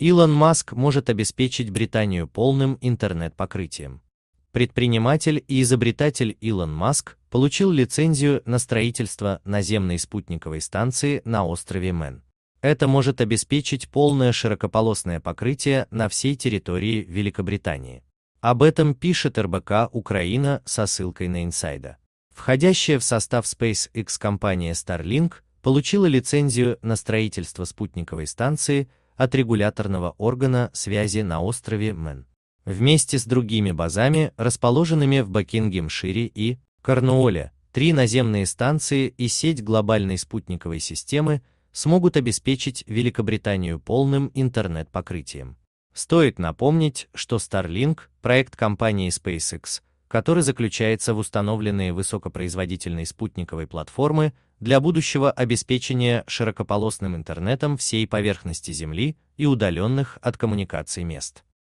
Илон Маск может обеспечить Британию полным интернет-покрытием. Предприниматель и изобретатель Илон Маск получил лицензию на строительство наземной спутниковой станции на острове Мэн. Это может обеспечить полное широкополосное покрытие на всей территории Великобритании. Об этом пишет РБК Украина со ссылкой на инсайда. Входящая в состав SpaceX компания Starlink получила лицензию на строительство спутниковой станции от регуляторного органа связи на острове Мэн. Вместе с другими базами, расположенными в Бакингемшире и Корнуоле, три наземные станции и сеть глобальной спутниковой системы смогут обеспечить Великобританию полным интернет-покрытием. Стоит напомнить, что Starlink – проект компании SpaceX, который заключается в установленные высокопроизводительной спутниковой платформы для будущего обеспечения широкополосным интернетом всей поверхности Земли и удаленных от коммуникаций мест.